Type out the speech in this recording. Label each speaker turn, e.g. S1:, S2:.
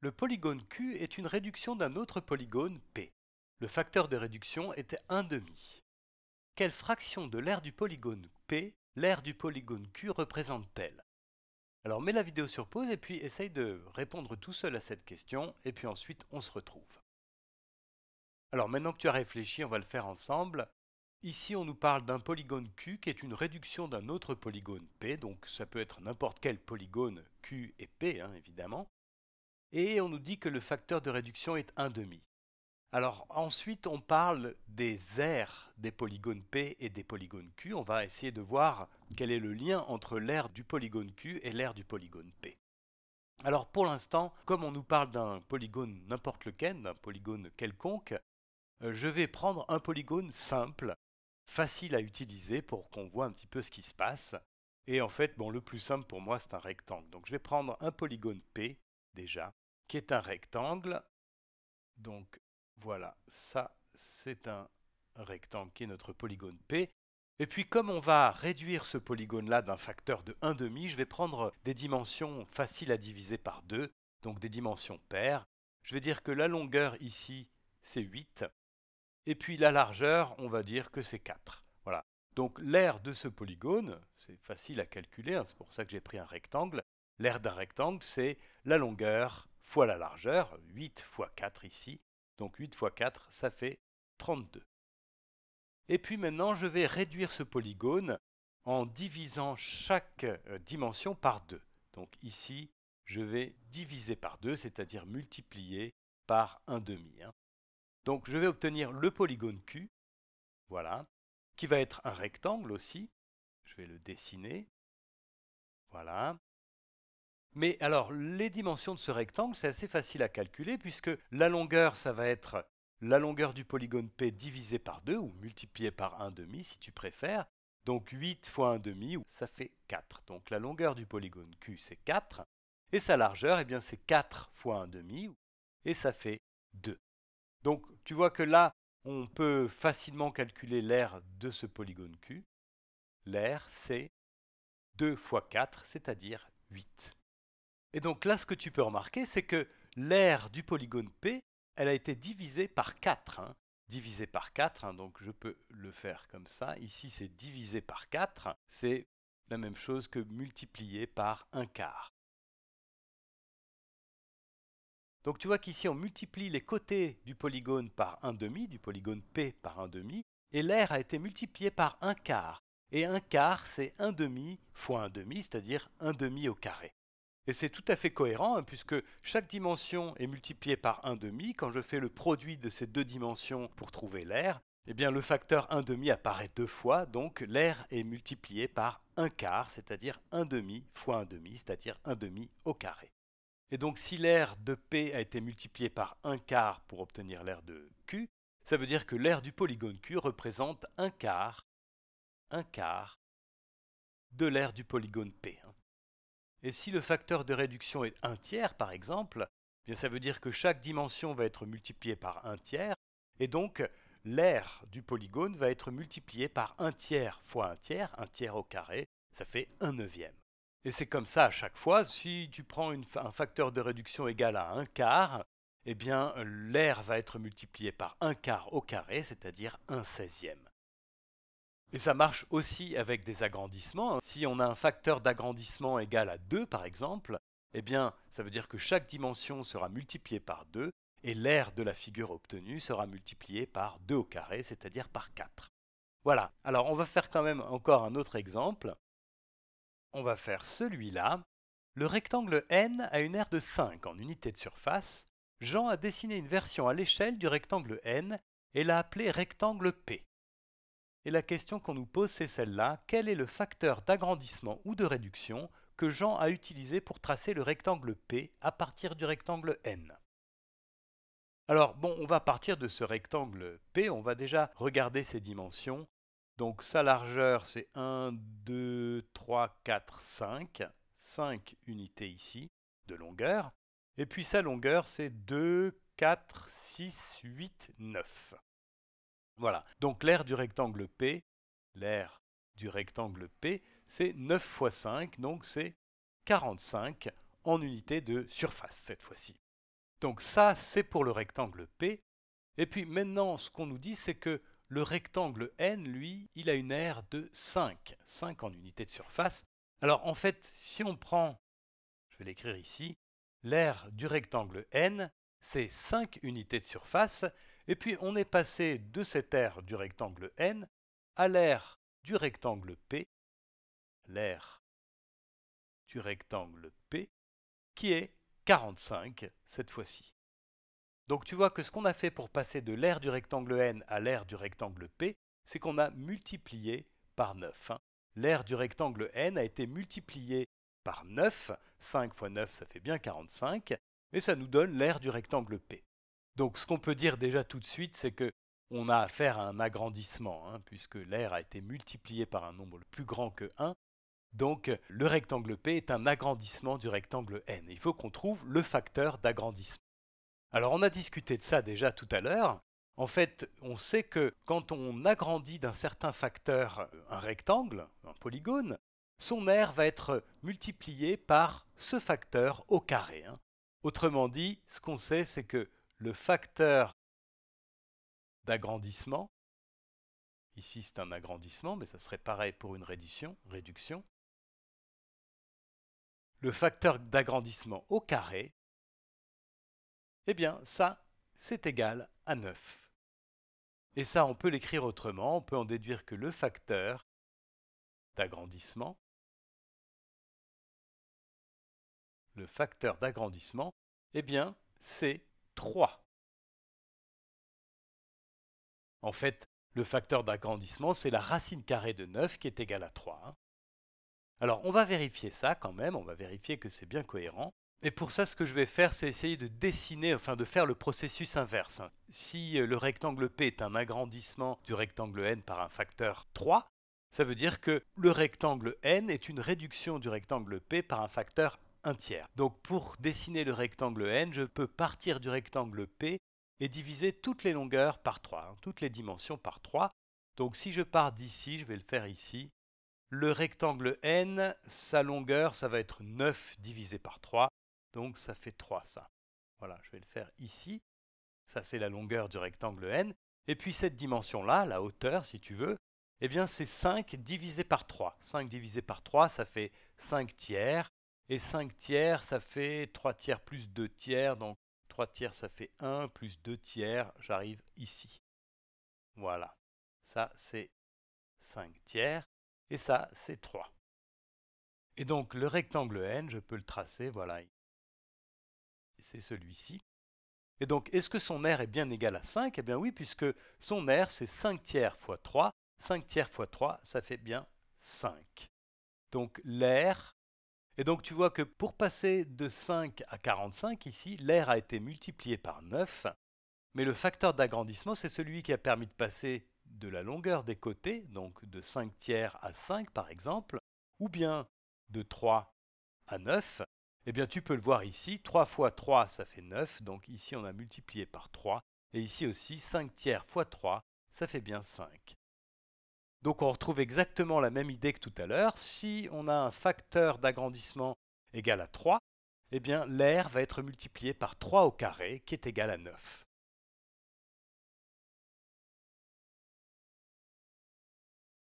S1: Le polygone Q est une réduction d'un autre polygone P. Le facteur de réduction était 1,5. Quelle fraction de l'aire du polygone P l'aire du polygone Q représente-t-elle Alors mets la vidéo sur pause et puis essaye de répondre tout seul à cette question et puis ensuite on se retrouve. Alors maintenant que tu as réfléchi, on va le faire ensemble. Ici on nous parle d'un polygone Q qui est une réduction d'un autre polygone P, donc ça peut être n'importe quel polygone Q et P hein, évidemment et on nous dit que le facteur de réduction est 1,5. Alors ensuite, on parle des aires des polygones P et des polygones Q. On va essayer de voir quel est le lien entre l'aire du polygone Q et l'aire du polygone P. Alors pour l'instant, comme on nous parle d'un polygone n'importe lequel, d'un polygone quelconque, euh, je vais prendre un polygone simple, facile à utiliser pour qu'on voit un petit peu ce qui se passe. Et en fait, bon, le plus simple pour moi, c'est un rectangle. Donc je vais prendre un polygone P déjà, qui est un rectangle. Donc voilà, ça c'est un rectangle qui est notre polygone P. Et puis comme on va réduire ce polygone-là d'un facteur de 1,5, je vais prendre des dimensions faciles à diviser par 2, donc des dimensions paires. Je vais dire que la longueur ici, c'est 8. Et puis la largeur, on va dire que c'est 4. Voilà. Donc l'aire de ce polygone, c'est facile à calculer, hein, c'est pour ça que j'ai pris un rectangle, L'aire d'un rectangle, c'est la longueur fois la largeur, 8 fois 4 ici, donc 8 fois 4, ça fait 32. Et puis maintenant, je vais réduire ce polygone en divisant chaque euh, dimension par 2. Donc ici, je vais diviser par 2, c'est-à-dire multiplier par 1 demi. Hein. Donc je vais obtenir le polygone Q, voilà, qui va être un rectangle aussi. Je vais le dessiner, voilà. Mais alors, les dimensions de ce rectangle, c'est assez facile à calculer puisque la longueur, ça va être la longueur du polygone P divisé par 2 ou multiplié par 1,5 si tu préfères. Donc 8 fois 1,5, ça fait 4. Donc la longueur du polygone Q, c'est 4. Et sa largeur, eh bien c'est 4 fois 1,5 et ça fait 2. Donc tu vois que là, on peut facilement calculer l'aire de ce polygone Q. L'aire, c'est 2 fois 4, c'est-à-dire 8. Et donc là, ce que tu peux remarquer, c'est que l'aire du polygone P, elle a été divisée par 4. Hein. Divisée par 4, hein, donc je peux le faire comme ça. Ici, c'est divisé par 4. C'est la même chose que multiplié par un quart. Donc tu vois qu'ici on multiplie les côtés du polygone par 1 demi, du polygone P par 1 demi, et l'aire a été multipliée par un quart. Et un quart c'est 1 demi fois 1 demi, c'est-à-dire 1 demi au carré. Et c'est tout à fait cohérent, hein, puisque chaque dimension est multipliée par 1,5. Quand je fais le produit de ces deux dimensions pour trouver l'air, eh le facteur 1,5 apparaît deux fois, donc l'air est multiplié par 1 quart, c'est-à-dire 1,5 fois 1,5, c'est-à-dire 1,5 au carré. Et donc si l'air de P a été multiplié par 1 quart pour obtenir l'air de Q, ça veut dire que l'air du polygone Q représente 1 quart, de l'air du polygone P. Hein. Et si le facteur de réduction est 1 tiers, par exemple, eh ça veut dire que chaque dimension va être multipliée par 1 tiers, et donc l'air du polygone va être multiplié par 1 tiers fois 1 tiers, 1 tiers au carré, ça fait 1 neuvième. Et c'est comme ça à chaque fois, si tu prends un facteur de réduction égal à 1 quart, eh l'air va être multiplié par 1 quart au carré, c'est-à-dire 1 seizième. Et ça marche aussi avec des agrandissements. Si on a un facteur d'agrandissement égal à 2 par exemple, eh bien ça veut dire que chaque dimension sera multipliée par 2 et l'aire de la figure obtenue sera multipliée par 2 au carré, c'est-à-dire par 4. Voilà, alors on va faire quand même encore un autre exemple. On va faire celui-là. Le rectangle N a une aire de 5 en unité de surface. Jean a dessiné une version à l'échelle du rectangle N et l'a appelé rectangle P. Et la question qu'on nous pose, c'est celle-là. Quel est le facteur d'agrandissement ou de réduction que Jean a utilisé pour tracer le rectangle P à partir du rectangle N Alors, bon, on va partir de ce rectangle P, on va déjà regarder ses dimensions. Donc sa largeur, c'est 1, 2, 3, 4, 5. 5 unités ici de longueur. Et puis sa longueur, c'est 2, 4, 6, 8, 9. Voilà. Donc l'aire du rectangle P, l'aire du rectangle P, c'est 9 fois 5, donc c'est 45 en unité de surface cette fois-ci. Donc ça, c'est pour le rectangle P. Et puis maintenant, ce qu'on nous dit, c'est que le rectangle N, lui, il a une aire de 5, 5 en unité de surface. Alors en fait, si on prend, je vais l'écrire ici, l'aire du rectangle N, c'est 5 unités de surface, et puis on est passé de cette aire du rectangle N à l'aire du rectangle P, l'aire du rectangle P, qui est 45 cette fois-ci. Donc tu vois que ce qu'on a fait pour passer de l'aire du rectangle N à l'aire du rectangle P, c'est qu'on a multiplié par 9. Hein. L'aire du rectangle N a été multipliée par 9. 5 fois 9, ça fait bien 45. Et ça nous donne l'aire du rectangle P. Donc ce qu'on peut dire déjà tout de suite, c'est que on a affaire à un agrandissement, hein, puisque l'air a été multiplié par un nombre plus grand que 1. Donc le rectangle P est un agrandissement du rectangle N. Il faut qu'on trouve le facteur d'agrandissement. Alors on a discuté de ça déjà tout à l'heure. En fait, on sait que quand on agrandit d'un certain facteur euh, un rectangle, un polygone, son aire va être multiplié par ce facteur au carré. Hein. Autrement dit, ce qu'on sait, c'est que le facteur d'agrandissement, ici c'est un agrandissement, mais ça serait pareil pour une réduction, réduction, le facteur d'agrandissement au carré, eh bien ça, c'est égal à 9. Et ça, on peut l'écrire autrement, on peut en déduire que le facteur d'agrandissement, le facteur d'agrandissement, eh bien, c'est 3. En fait, le facteur d'agrandissement, c'est la racine carrée de 9 qui est égale à 3. Hein. Alors on va vérifier ça quand même, on va vérifier que c'est bien cohérent. Et pour ça, ce que je vais faire, c'est essayer de dessiner, enfin de faire le processus inverse. Hein. Si euh, le rectangle P est un agrandissement du rectangle N par un facteur 3, ça veut dire que le rectangle N est une réduction du rectangle P par un facteur 1 tiers. Donc pour dessiner le rectangle N, je peux partir du rectangle P et diviser toutes les longueurs par 3, hein, toutes les dimensions par 3. Donc si je pars d'ici, je vais le faire ici. Le rectangle N, sa longueur, ça va être 9 divisé par 3. Donc ça fait 3 ça. Voilà, je vais le faire ici. Ça c'est la longueur du rectangle N. Et puis cette dimension-là, la hauteur si tu veux, eh bien c'est 5 divisé par 3. 5 divisé par 3, ça fait 5 tiers. Et 5 tiers, ça fait 3 tiers plus 2 tiers. Donc 3 tiers, ça fait 1 plus 2 tiers. J'arrive ici. Voilà. Ça, c'est 5 tiers. Et ça, c'est 3. Et donc le rectangle N, je peux le tracer. Voilà. C'est celui-ci. Et donc, est-ce que son R est bien égal à 5 Eh bien oui, puisque son R, c'est 5 tiers fois 3. 5 tiers fois 3, ça fait bien 5. Donc l'air et donc tu vois que pour passer de 5 à 45 ici, l'air a été multiplié par 9, mais le facteur d'agrandissement, c'est celui qui a permis de passer de la longueur des côtés, donc de 5 tiers à 5 par exemple, ou bien de 3 à 9, eh bien tu peux le voir ici, 3 fois 3 ça fait 9, donc ici on a multiplié par 3, et ici aussi 5 tiers fois 3 ça fait bien 5. Donc on retrouve exactement la même idée que tout à l'heure. Si on a un facteur d'agrandissement égal à 3, eh bien l'air va être multiplié par 3 au carré qui est égal à 9.